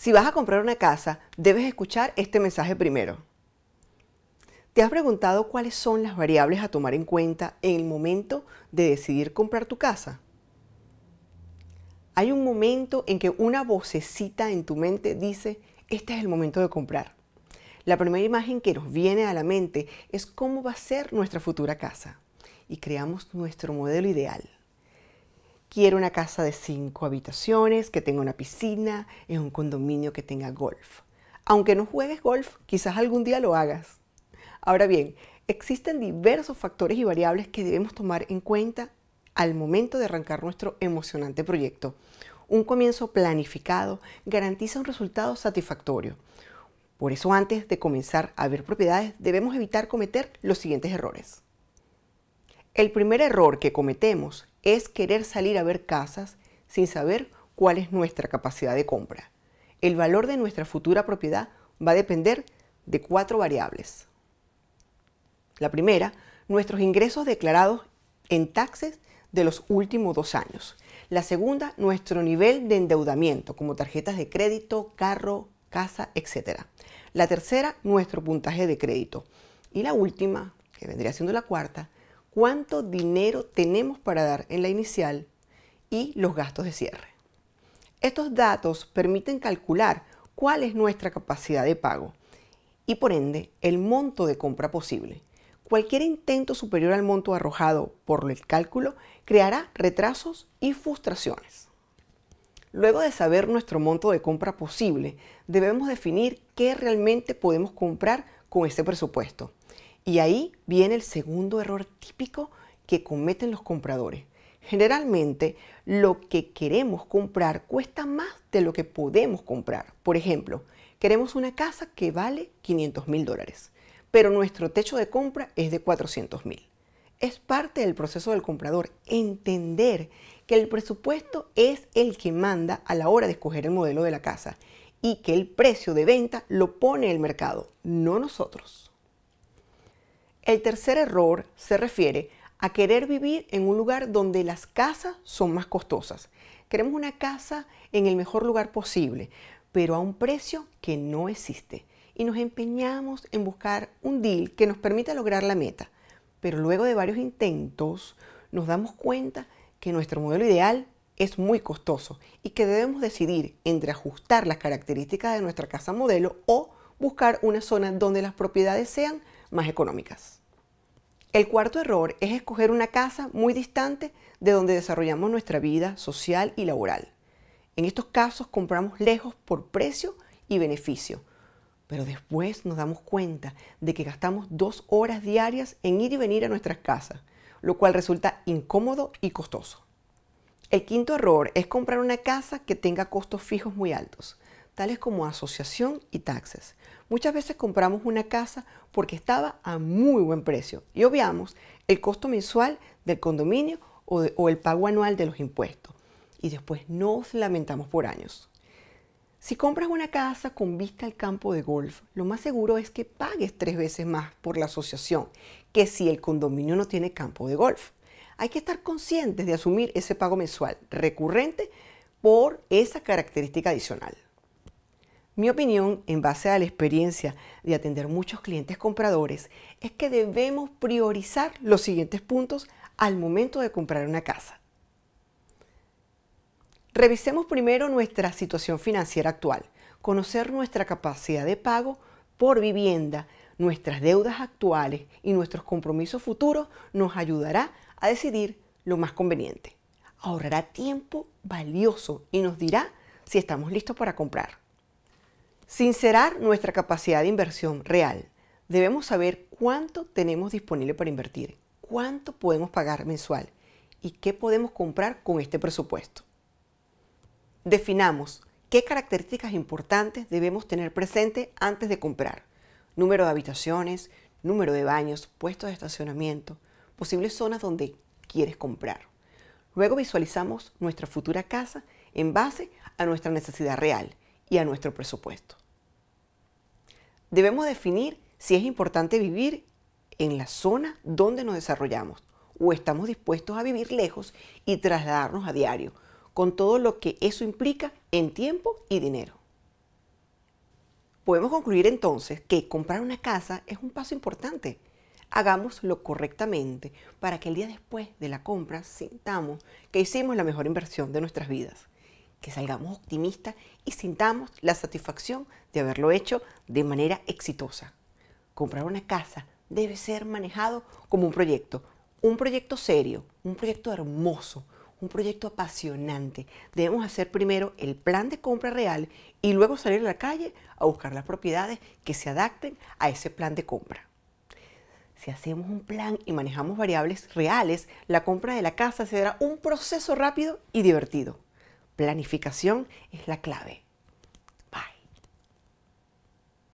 Si vas a comprar una casa, debes escuchar este mensaje primero. ¿Te has preguntado cuáles son las variables a tomar en cuenta en el momento de decidir comprar tu casa? Hay un momento en que una vocecita en tu mente dice, este es el momento de comprar. La primera imagen que nos viene a la mente es cómo va a ser nuestra futura casa y creamos nuestro modelo ideal. Quiero una casa de cinco habitaciones, que tenga una piscina, en un condominio que tenga golf. Aunque no juegues golf, quizás algún día lo hagas. Ahora bien, existen diversos factores y variables que debemos tomar en cuenta al momento de arrancar nuestro emocionante proyecto. Un comienzo planificado garantiza un resultado satisfactorio. Por eso antes de comenzar a ver propiedades debemos evitar cometer los siguientes errores. El primer error que cometemos es querer salir a ver casas sin saber cuál es nuestra capacidad de compra. El valor de nuestra futura propiedad va a depender de cuatro variables. La primera, nuestros ingresos declarados en taxes de los últimos dos años. La segunda, nuestro nivel de endeudamiento, como tarjetas de crédito, carro, casa, etc. La tercera, nuestro puntaje de crédito. Y la última, que vendría siendo la cuarta, cuánto dinero tenemos para dar en la inicial y los gastos de cierre. Estos datos permiten calcular cuál es nuestra capacidad de pago y por ende el monto de compra posible. Cualquier intento superior al monto arrojado por el cálculo creará retrasos y frustraciones. Luego de saber nuestro monto de compra posible, debemos definir qué realmente podemos comprar con este presupuesto. Y ahí viene el segundo error típico que cometen los compradores. Generalmente lo que queremos comprar cuesta más de lo que podemos comprar. Por ejemplo, queremos una casa que vale 500 mil dólares, pero nuestro techo de compra es de 400 mil. Es parte del proceso del comprador entender que el presupuesto es el que manda a la hora de escoger el modelo de la casa y que el precio de venta lo pone el mercado, no nosotros. El tercer error se refiere a querer vivir en un lugar donde las casas son más costosas. Queremos una casa en el mejor lugar posible, pero a un precio que no existe. Y nos empeñamos en buscar un deal que nos permita lograr la meta. Pero luego de varios intentos nos damos cuenta que nuestro modelo ideal es muy costoso y que debemos decidir entre ajustar las características de nuestra casa modelo o buscar una zona donde las propiedades sean más económicas. El cuarto error es escoger una casa muy distante de donde desarrollamos nuestra vida social y laboral. En estos casos compramos lejos por precio y beneficio, pero después nos damos cuenta de que gastamos dos horas diarias en ir y venir a nuestras casas, lo cual resulta incómodo y costoso. El quinto error es comprar una casa que tenga costos fijos muy altos tales como asociación y taxes. Muchas veces compramos una casa porque estaba a muy buen precio y obviamos el costo mensual del condominio o, o el pago anual de los impuestos y después nos lamentamos por años. Si compras una casa con vista al campo de golf, lo más seguro es que pagues tres veces más por la asociación que si el condominio no tiene campo de golf. Hay que estar conscientes de asumir ese pago mensual recurrente por esa característica adicional. Mi opinión, en base a la experiencia de atender muchos clientes compradores, es que debemos priorizar los siguientes puntos al momento de comprar una casa. Revisemos primero nuestra situación financiera actual, conocer nuestra capacidad de pago por vivienda, nuestras deudas actuales y nuestros compromisos futuros nos ayudará a decidir lo más conveniente. Ahorrará tiempo valioso y nos dirá si estamos listos para comprar. Sincerar nuestra capacidad de inversión real. Debemos saber cuánto tenemos disponible para invertir, cuánto podemos pagar mensual y qué podemos comprar con este presupuesto. Definamos qué características importantes debemos tener presente antes de comprar. Número de habitaciones, número de baños, puestos de estacionamiento, posibles zonas donde quieres comprar. Luego visualizamos nuestra futura casa en base a nuestra necesidad real y a nuestro presupuesto. Debemos definir si es importante vivir en la zona donde nos desarrollamos o estamos dispuestos a vivir lejos y trasladarnos a diario, con todo lo que eso implica en tiempo y dinero. Podemos concluir entonces que comprar una casa es un paso importante. Hagámoslo correctamente para que el día después de la compra sintamos que hicimos la mejor inversión de nuestras vidas que salgamos optimistas y sintamos la satisfacción de haberlo hecho de manera exitosa. Comprar una casa debe ser manejado como un proyecto, un proyecto serio, un proyecto hermoso, un proyecto apasionante. Debemos hacer primero el plan de compra real y luego salir a la calle a buscar las propiedades que se adapten a ese plan de compra. Si hacemos un plan y manejamos variables reales, la compra de la casa será un proceso rápido y divertido planificación es la clave.